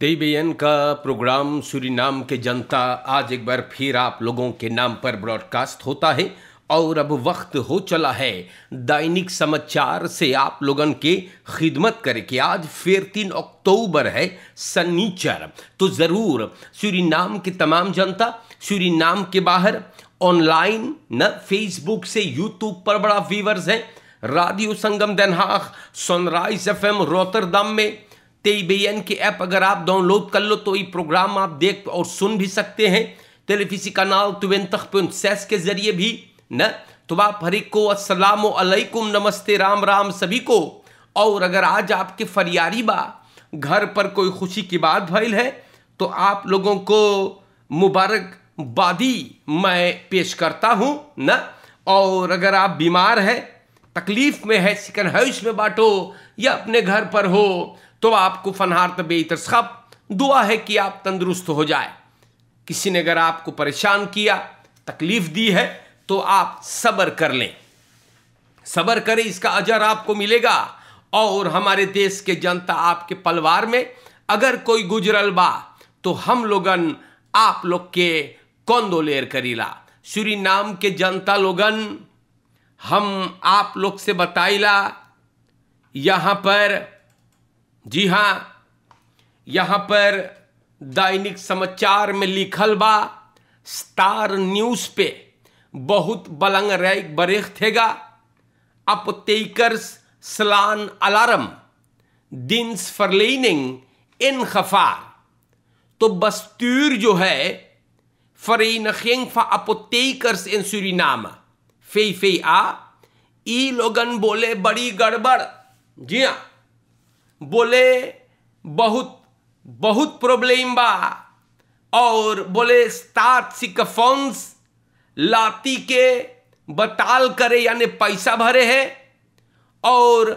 देबीएन का programme Suriname के जनता आज एक बार फिर आप लोगों के नाम पर ब्रॉडकास्ट होता है और अब वक्त हो चला है दैनिक समाचार से आप लोगन के खिदमत करे कि आज फिर तीन अक्टूबर है सनीचर तो ज़रूर सूरीनाम की तमाम जनता सूरीनाम के बाहर ऑनलाइन न फेसबुक से यूट्यूब पर बड़ा व्यूवर्स है रेडियो संगम देनहाख सनराइज एफएम एम में तेईबीएन के ऐप अगर आप डाउनलोड कर लो तो ये प्रोग्राम आप देख और सुन भी सकते हैं टेलीफिसी कनाल तुवेंतख सेस के जरिए भी न तो आप हर को असलकुम नमस्ते राम राम सभी को और अगर आज आपके फरियारी बा घर पर कोई खुशी की बात भैल है तो आप लोगों को मुबारकबादी मैं पेश करता हूँ न और अगर आप बीमार हैं तकलीफ़ में है सिकन हाउस में बांटो या अपने घर पर हो तो आपको फनहार तबीयत साहब दुआ है कि आप तंदुरुस्त हो जाए किसी ने अगर आपको परेशान किया तकलीफ दी है तो आप सब्र कर लें सब्र करें इसका अजर आपको मिलेगा और हमारे देश के जनता आपके पलवार में अगर कोई गुजरल बा तो हम लोगन आप लोग के कौंदोलेर करीला श्री नाम के जनता लोगन हम आप लोग से बताइला यहाँ पर जी हाँ यहां पर दैनिक समाचार में लिखल बा स्टार न्यूज पे बहुत बलंग रैक बरेख थेगा अपोतेकर्स सलान अलार्म दिन्स फरलेनिंग इन खफा तो बस्तूर जो है फरी फा अपोतेकर्स इन सूरी नाम फे फे आ ई लोगन बोले बड़ी गड़बड़ जी हाँ बोले बहुत बहुत प्रॉब्लम बा और बोले स्टार्ट सिकफोन्स लाती के बताल करे यानी पैसा भरे है और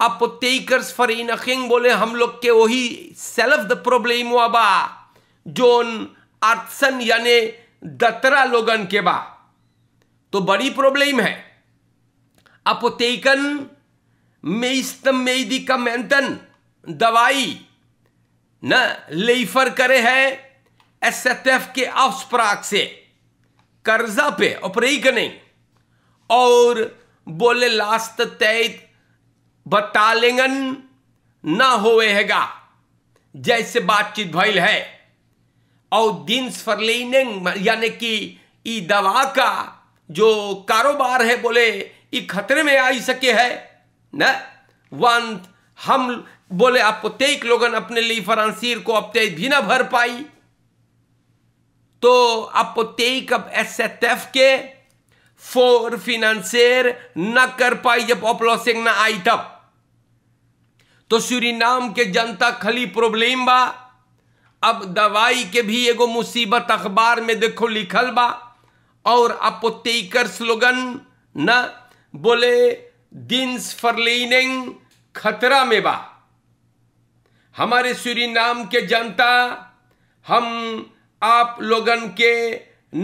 अपोतेकर्स फॉर अखिंग बोले हम लोग के वही सेल्फ द प्रॉब्लम हुआ बा जोन आर्थसन यानि दतरा लोगन के बा तो बड़ी प्रॉब्लम है अपोतेकन मेस्तमेदी का मैंतन दवाई न लेफर करे है एस के ऑफस्प्राक से कर्जा पे ऑपरेक नहीं और बोले लास्ट तय बतालेंगन ना होवे हैगा जैसे बातचीत भैल है और दिन फरलिनिंग यानी कि ई दवा का जो कारोबार है बोले ई खतरे में आई सके है ना वन हम बोले आपको तेईक लोगन अपने लिए फरांसीर को अब तेईस भी ना भर पाई तो आपको तेईक अब एस के फोर फिनांसेर न कर पाई जब ऑपलोसिंग ना आई तब तो नाम के जनता खली प्रॉब्लम बा अब दवाई के भी एगो मुसीबत अखबार में देखो लिखल बा और अपोतेकर स्लोगन न बोले Dins खतरा में बा हमारे श्री नाम के जनता हम आप लोगन के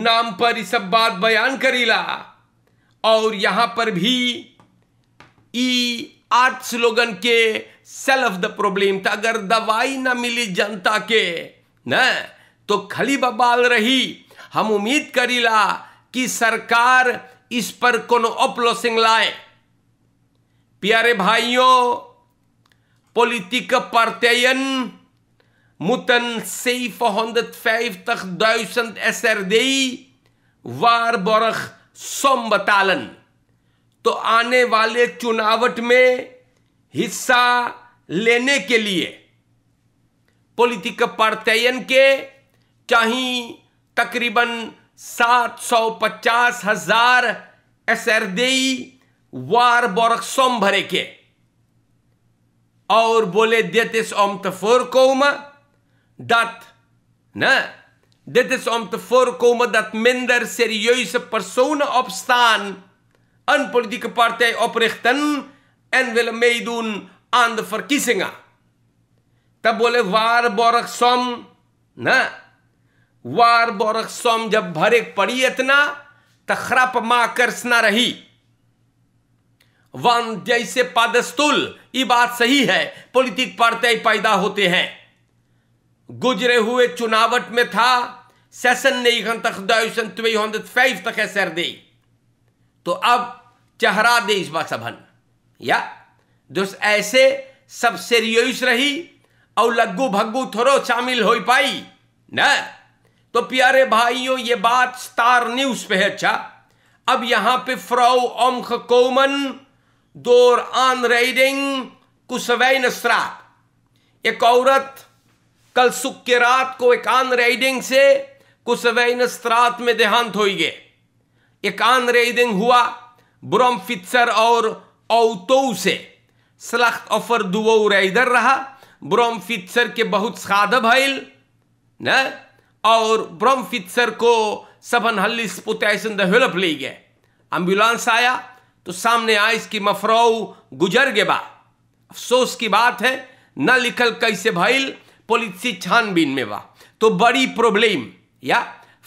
नाम पर सब बात बयान करीला और यहां पर भी ई आर्ट्स लोगन के सेल्फ द प्रॉब्लम था अगर दवाई ना मिली जनता के न तो खली बबाल रही हम उम्मीद करीला कि सरकार इस पर कोनो अपलोसिंग लाए प्यारे भाइयों politieke partijen moeten 750.000 वार waarborg सोम बतालन तो आने वाले चुनावट में हिस्सा लेने के लिए पोलिटिक पार्टियन के चाहे तकरीबन सात सौ पचास हजार एसरदेई waarborg somberike. Aur bole dit is om te voorkomen dat, ne, dit is om te voorkomen dat minder serieuze personen opstaan, een politieke partij oprichten en willen meedoen aan de verkiezingen. Dat bole waarborg som, ne, waarborg som jab bharik pariyatna, etna, te grappenmakers naar hier. वन जैसे पादस्तुल ये बात सही है politic party पैदा होते हैं गुजरे हुए चुनावट में था सेशन नेगन तक फाइव तक है सर दे तो अब चेहरा दे इस बात सभन या दोस्त ऐसे सब सीरियस रही और लग्गू भग्गू थोड़ो शामिल हो पाई न तो प्यारे भाइयों ये बात स्टार न्यूज पे है अच्छा अब यहां पे फ्रो ओमख कोमन door aanrijding Koeswijnstraat. एक औरत कल सुख के रात को एक आनराइडिंग से कुसवैन स्त्रात में देहांत हो गए एक आनराइडिंग हुआ ब्रम फित्सर और औतो से सलख्त ऑफर दुओ राइडर रहा ब्रम फित्सर के बहुत सादा भइल न और ब्रम फित्सर को सबन हल्ली पुतैसन दहलप ले गए एम्बुलेंस आया तो सामने आए इसकी मफरऊ गुजर गे बा अफसोस की बात है न लिखल कैसे भइल पॉलिसी छानबीन में बा तो बड़ी प्रॉब्लम या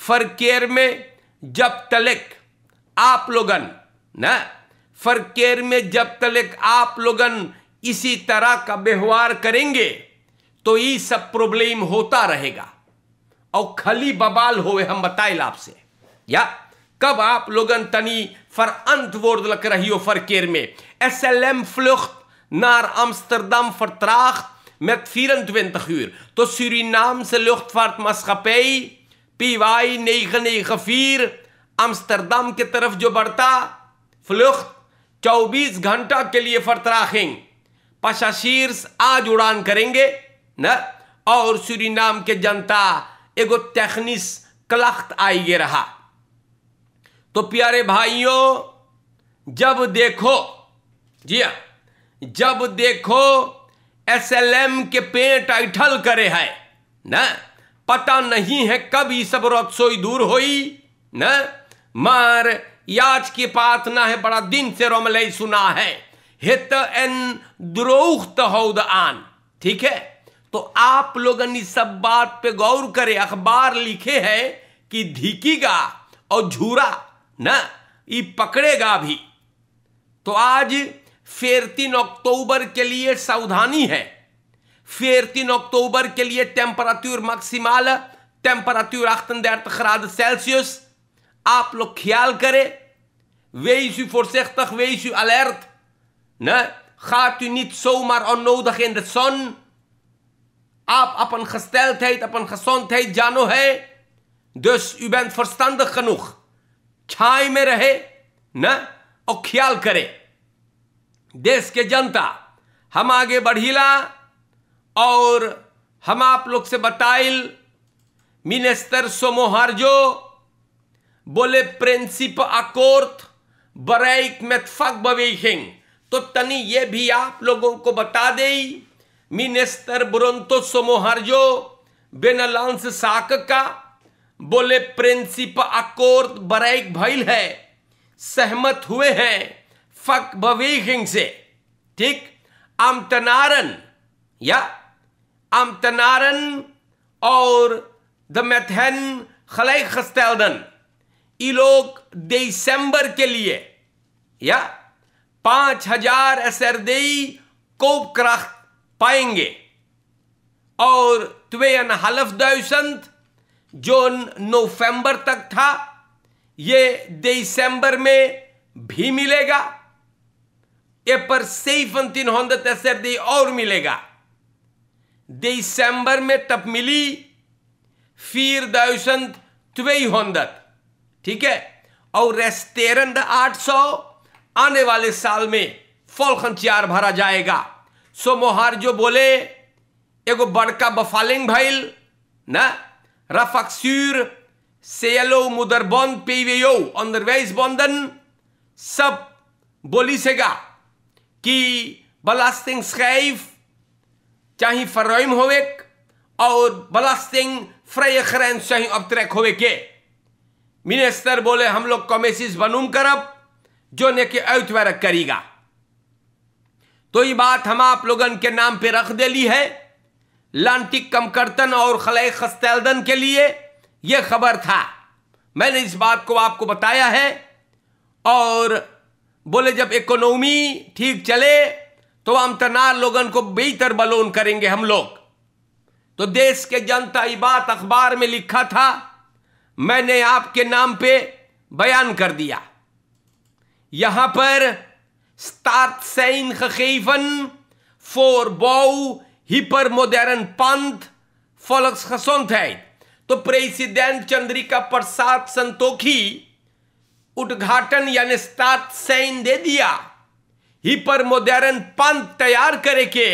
फरकेर में जब तलक आप लोगन न फरकेर में जब तलक आप लोगन इसी तरह का व्यवहार करेंगे तो ये सब प्रॉब्लम होता रहेगा और खली बबाल होवे हम बताए आपसे या कब आप लोगन तनी फर अंत वोर्द लक रहियो फर केर में एस एल एम फ्लुख्त नार अम्स्टरदम फर त्राख्त met 24 uur. Tot Surinaamse नई गई गफीर Amsterdam के तरफ जो बढ़ता फ्लुख्त चौबीस घंटा के लिए फरतराखेंग पशाशीर्स आज उड़ान करेंगे न और सूरी नाम के जनता एगो क्लख्त आई गे रहा तो प्यारे भाइयों जब देखो जी हाँ जब देखो एस एल एम के पेट ऐठल करे है न पता नहीं है कब ये सब रसोई दूर होई मार याच की पात ना है बड़ा दिन से रोमलई सुना है हित एन द्रोहत हौद आन ठीक है तो आप लोग इस सब बात पे गौर करें अखबार लिखे हैं कि धीकीगा और झूरा Nou, ik heb het gevoel. Toaadje, 14 oktober is de zout. 14 oktober is de temperatuur maximale. Temperatuur 38 graden Celsius. Aap lokjalkere. Wees u voorzichtig, wees u alert. Gaat u niet zomaar onnodig in de zon. Aap op een gesteldheid, op een gezondheid. Dus u bent verstandig genoeg. छाई में रहे न और ख्याल करे देश के जनता हम आगे बढ़ीला और हम आप लोग से बताइल सोमोहार सोमोहार्जो बोले प्रिंसिप अकोर्थ बरेक मेथफक बवेहिंग तो तनी ये भी आप लोगों को बता दे मिनिस्टर बुरंतो सोमोहार्जो बेनलांस साक का बोले प्रिंसिप अकोर्त बरैक भैल है सहमत हुए हैं फक बवेगिंग से ठीक आमतनारन या आमतनारन और द मैथन खलै खस्तेदन ये लोग दिसंबर के लिए या पांच हजार असरदेई कोप क्राख पाएंगे और अन हलफ दयुसंत जो नवंबर तक था ये दिसंबर में भी मिलेगा ये पर सेफंतिन होंद तसर दे और मिलेगा दिसंबर में तप मिली फिर दायुसंत त्वे होंदत ठीक है और रेस्तेरन आठ सौ आने वाले साल में फौलखन चार भरा जाएगा सो मोहार जो बोले एगो बड़का बफालिंग भाईल ना rafaxur, seyalo mudarbon peyveyo, onderwijsbonden, sub bolisega, ki belasting schrijf, चाहे verruim होवेक और बलास्टिंग फ्रय खरन सही अपत्रक होवे के मिनिस्टर बोले हम लोग कमेसिस बनूम करब जो ने के अयुतवरक करेगा तो ये बात हम आप लोगन के नाम पे रख दे ली है लांटिक कमकर्तन और खलय खस्तैलदन के लिए यह खबर था मैंने इस बात को आपको बताया है और बोले जब इकोनॉमी ठीक चले तो अमतनार लोगों को बेहतर बलोन करेंगे हम लोग तो देश के जनता ये बात अखबार में लिखा था मैंने आपके नाम पे बयान कर दिया यहां पर स्टार्ट सैन खीफन फोर बाउ हिपरमोदरन पंथ volks खसों है तो प्रेसिडेंट चंद्रिका प्रसाद संतोखी उद्घाटन यानी स्टार्ट साइन दे दिया हिपरमोदरन पंथ तैयार करे के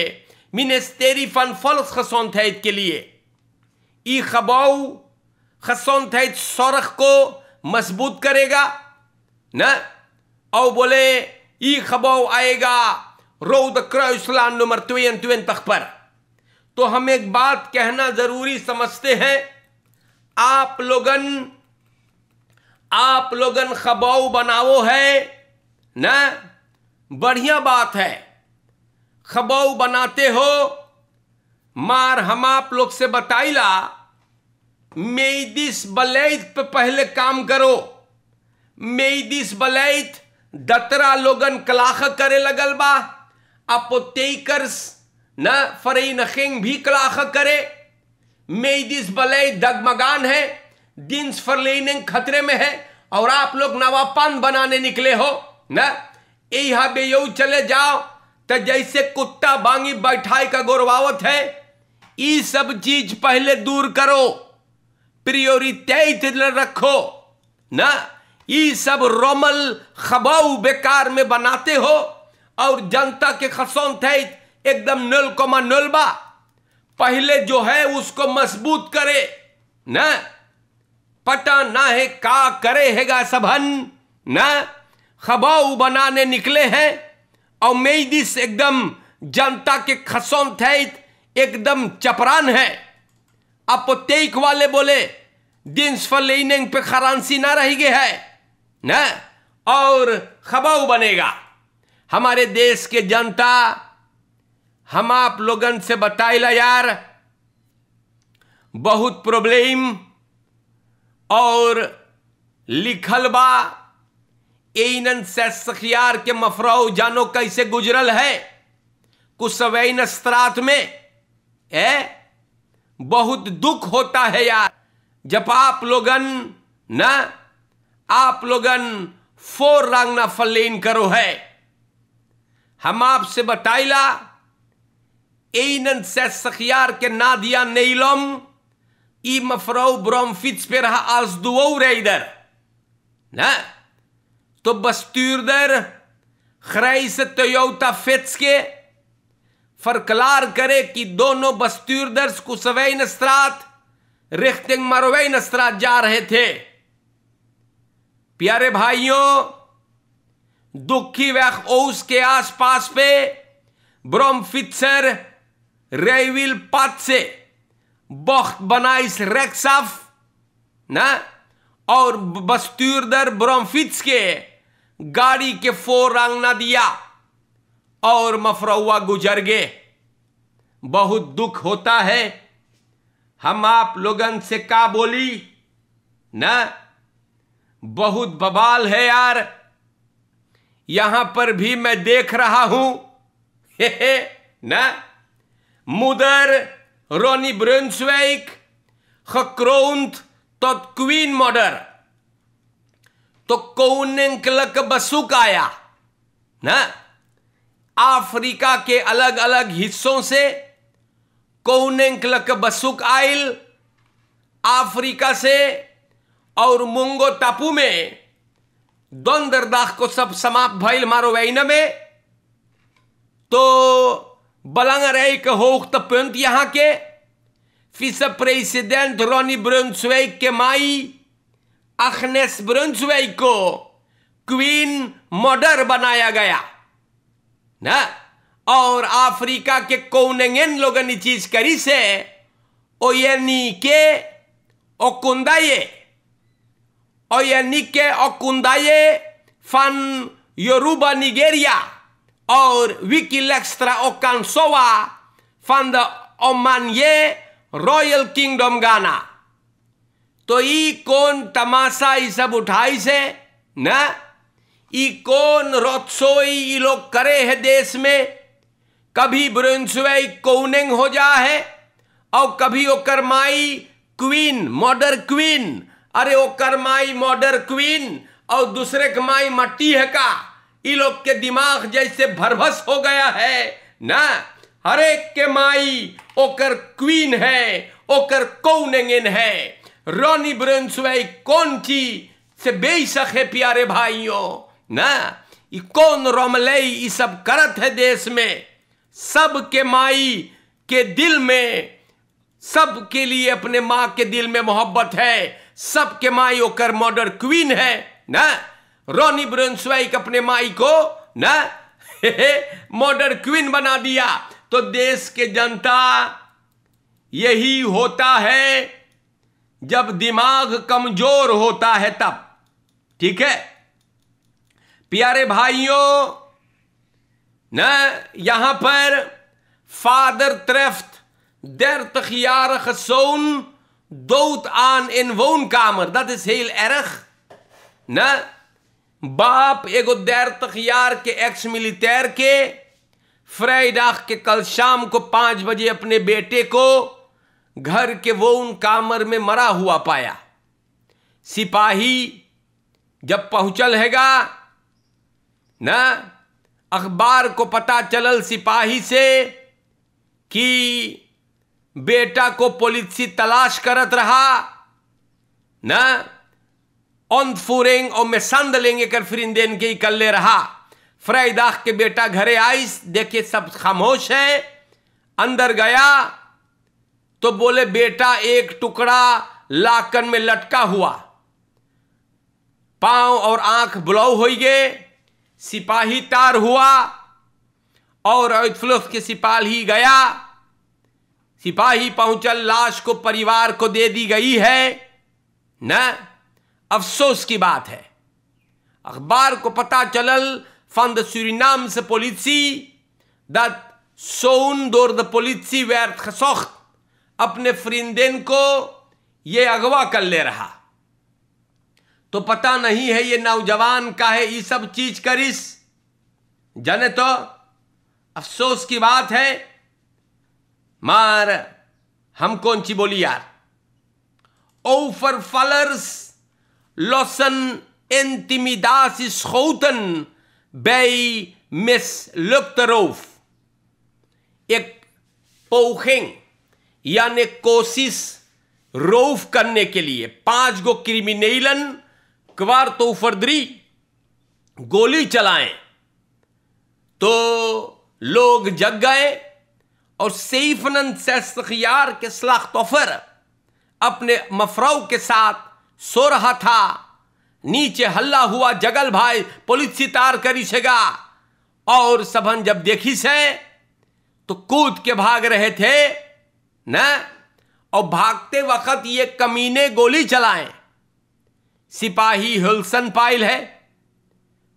मिनिस्टेरी फन फॉल्स खसों थैद के लिए ई खबाऊ खसों थैद सौरख को मजबूत करेगा न और बोले ई खबाऊ आएगा रोद क्रॉसलान नंबर ट्वेंट ट्वेंट तक पर तो हम एक बात कहना जरूरी समझते हैं आप लोगन आप लोगन खबाऊ बनाओ है ना बढ़िया बात है खबाऊ बनाते हो मार हम आप लोग से बताइला मेदिस बलैत पे पहले काम करो मेदिस बलैत दतरा लोगन कलाख करे लगल बा तेकर्स न फरे नखिंग भी कलाख करे मेदिस बलई दगमगान है दिन्स फरलेनिंग खतरे में है और आप लोग नवापान बनाने निकले हो न बे यू चले जाओ तो जैसे कुत्ता बांगी बैठाई का गौरवावत है ये सब चीज पहले दूर करो प्रियोरिटी रखो ना ये सब रोमल खबाऊ बेकार में बनाते हो और जनता के खसौन थे एकदम नल कोमा नलबा पहले जो है उसको मजबूत करे न पता ना है का करे हैगा सभन न खबाऊ बनाने निकले हैं और मेई दिस एकदम जनता के खसों थे एकदम चपरान है अपोतेक वाले बोले दिन फलेनिंग पे खरांसी ना रहेगी है न और खबाऊ बनेगा हमारे देश के जनता हम आप लोगन से बताइला यार बहुत प्रॉब्लम और लिखल बा एन से सखियार के मफराओ जानो कैसे गुजरल है कुछ सवैन स्त्रात में ए बहुत दुख होता है यार जब आप लोगन ना आप लोगन फोर रंगना फलेन करो है हम आपसे बताइला einen sechzig ke Nadia Neilom, i mevrouw Brom Fitzper ha als duo-rijder. Ne? De bestuurder, grijze Toyota Fitzke, verklaar करे ki dono bestuurders कुसवैन richting रिख्तिंग मरवैन स्त्रात जा रहे bhaiyo, dukkie weg दुखी वैख ओस के आसपास पे ब्रोम फित्सर रेविल Reuil Patse, Bochtbanais Reksaf, न और बस्तूरदर ब्रोमफिट्स के गाड़ी के फोर रंग ना दिया और मफरवा गुजर गए बहुत दुख होता है हम आप लोग से का बोली न बहुत बबाल है यार यहां पर भी मैं देख रहा हूं हे हे ना moeder Ronnie Brunswijk, gekroond tot Queen Mother. तो कौनिकलक बसुक आया ना अफ्रीका के अलग अलग हिस्सों से कौनिकलक बसुक आयल अफ्रीका से और मुंगो टापू में द्वंदरदाह को सब समाप्त भइल मारो में तो belangrijke hoogtepunt jahake. Vicepresident Ronnie Brunswijk ke mai. Agnes Brunswijk को क्वीन मॉडर बनाया गया ना और अफ्रीका के कोनेंगेन लोगन चीज करी से ओयनी के ओकुंदाये ओयनी के ओकुंदाये फन योरुबा निगेरिया और Wikilekstra Okansoa van de Omanje Royal Kingdom Ghana. तो ई कौन तमाशा ये सब उठाई से न ई कौन रोत्सोई ये लोग करे है देश में कभी ब्रुंसवाई कोनेंग हो जा है और कभी ओकर माई क्वीन मॉडर क्वीन अरे ओकर माई मॉडर क्वीन और दूसरे कमाई माई मट्टी है का लोग के दिमाग जैसे भरभस हो गया है ना हर एक के माई ओकर क्वीन है ओकर कौनगेन है रोनी ब्रेंसवे कौन थी से बेशक है प्यारे भाइयों ना ये कौन रोमलई ये सब करत है देश में सब के माई के दिल में सब के लिए अपने माँ के दिल में मोहब्बत है सब के माई ओकर मॉडर क्वीन है ना रोनी ब्रंसवाइक अपने माई को ना मॉडर्न क्वीन बना दिया तो देश के जनता यही होता है जब दिमाग कमजोर होता है तब ठीक है प्यारे भाइयों न यहां पर फादर त्रेफ्त देर jarige सोन दोन इन वोन कामर दट इज हेल एरख Nee? बाप एगो दैर तखियार के एक्स मिलिटैर के फ्राइडाख के कल शाम को पाँच बजे अपने बेटे को घर के वो उन कामर में मरा हुआ पाया सिपाही जब पहुंचल हैगा ना अखबार को पता चलल सिपाही से कि बेटा को पुलिस तलाश करत रहा ना Ondvoering om mishandelingen er vriendin की कर ले रहा फ्रैदाख के बेटा घरे आई देखिए सब खामोश है अंदर गया तो बोले बेटा एक टुकड़ा लाकन में लटका हुआ पांव और आंख ब्लाउ हो गए सिपाही तार हुआ और फ्लुफ के सिपाही गया सिपाही पहुंचल लाश को परिवार को दे दी गई है ना अफसोस की बात है अखबार को पता चलल फ्रॉम द से politie dat zo'n door de पोलिसी werd खसोख अपने फ्रिंदेन को ये अगवा कर ले रहा तो पता नहीं है ये नौजवान का है ये सब चीज करिस जाने तो अफसोस की बात है मार हम कौन ची बोली यार ओ फर फलर्स lossen intimidatieschoten bij mislukte roof. एक पोखेंग यानी कोशिश रोव करने के लिए पांच गो क्रिमिनेलन क्वार तोफरदरी गोली चलाएं तो लोग जग गए और सईफनन सैस्तार के सलाख तोफर अपने मफराव के साथ सो रहा था नीचे हल्ला हुआ जगल भाई पुलिस सितार करी सेगा और सभन जब देखी से तो कूद के भाग रहे थे न और भागते वक्त ये कमीने गोली चलाएं सिपाही हुलसन पाइल है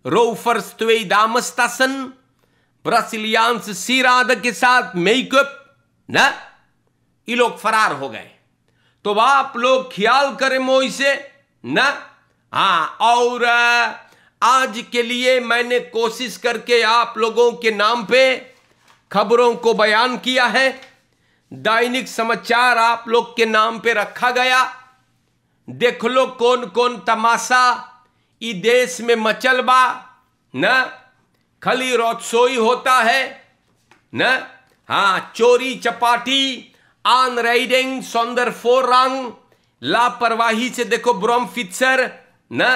रोफर्स स्वे दामस्तासन ब्रासिलियांस सीराद के साथ मेकअप न ये लोग फरार हो गए तो आप लोग ख्याल करें मोई से ना हाँ और आज के लिए मैंने कोशिश करके आप लोगों के नाम पे खबरों को बयान किया है दैनिक समाचार आप लोग के नाम पे रखा गया देख लो कौन कौन तमाशा ई देश में मचल बा न खाली रोसोई होता है न हाँ चोरी चपाटी राइडिंग सौंदर फोर रंग लापरवाही से देखो ब्रोम फिक्सर न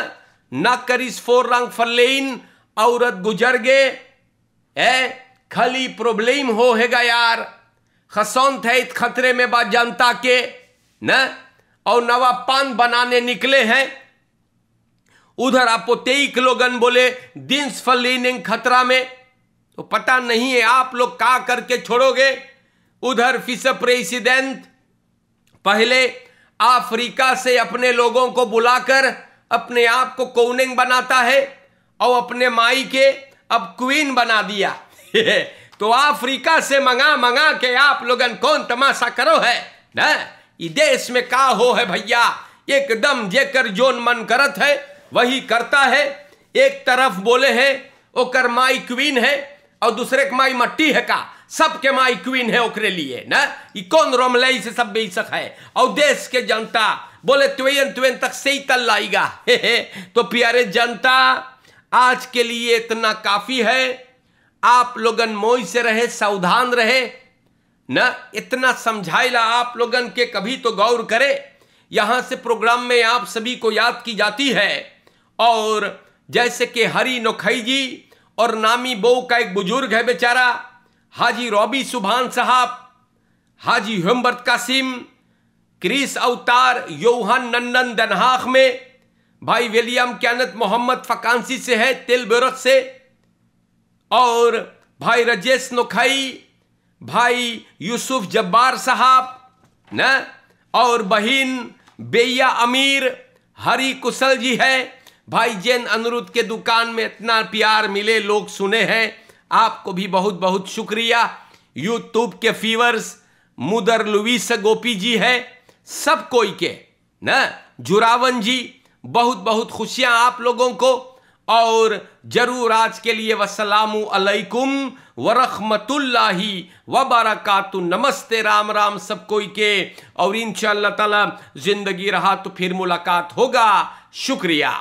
ना करिस रंग फलेन औरत गुजर गए ए खली प्रॉब्लम हो हैगा यार खसौन थे इत खतरे में बात जनता के न और नवा पान बनाने निकले हैं उधर अपोतेइक लोगन बोले दिन फलेनिंग खतरा में तो पता नहीं है आप लोग का करके छोड़ोगे उधर फिस प्रेसिडेंट पहले अफ्रीका से अपने लोगों को बुलाकर अपने आप को कोनिंग बनाता है और अपने माई के अब क्वीन बना दिया तो अफ्रीका से मंगा मंगा के आप लोगन कौन तमाशा करो है ना देश में का हो है भैया एकदम जेकर जोन मन करत है वही करता है एक तरफ बोले है ओकर माई क्वीन है और दूसरे के माई मट्टी है का सबके माई क्वीन है ओकरे लिए ना ये कौन रोमले से सब बेसक है और देश के जनता बोले त्वेन त्वेन तक से ही तल लाएगा हे हे तो प्यारे जनता आज के लिए इतना काफी है आप लोगन मोई से रहे सावधान रहे ना इतना समझाइला आप लोगन के कभी तो गौर करे यहां से प्रोग्राम में आप सभी को याद की जाती है और जैसे कि हरी नोखई जी और नामी बो का एक बुजुर्ग है बेचारा हाजी रॉबी सुभान साहब हाजी हमबर्त कासिम क्रिस अवतार योहान नंदन दनहाख में भाई विलियम कैनत मोहम्मद फकानसी से है तिल बेरत से और भाई रजेश नुखई भाई यूसुफ जब्बार साहब न और बहन बेया अमीर हरी कुशल जी है भाई जैन अनुरुद्ध के दुकान में इतना प्यार मिले लोग सुने हैं आपको भी बहुत बहुत शुक्रिया यूट्यूब के फीवर्स मुदर लुविस गोपी जी है सब कोई के न जुरावन जी बहुत बहुत खुशियां आप लोगों को और जरूर आज के लिए वसलामकुम वरहमतुल्ला वबरकत नमस्ते राम राम सब कोई के और इन ताला जिंदगी रहा तो फिर मुलाकात होगा शुक्रिया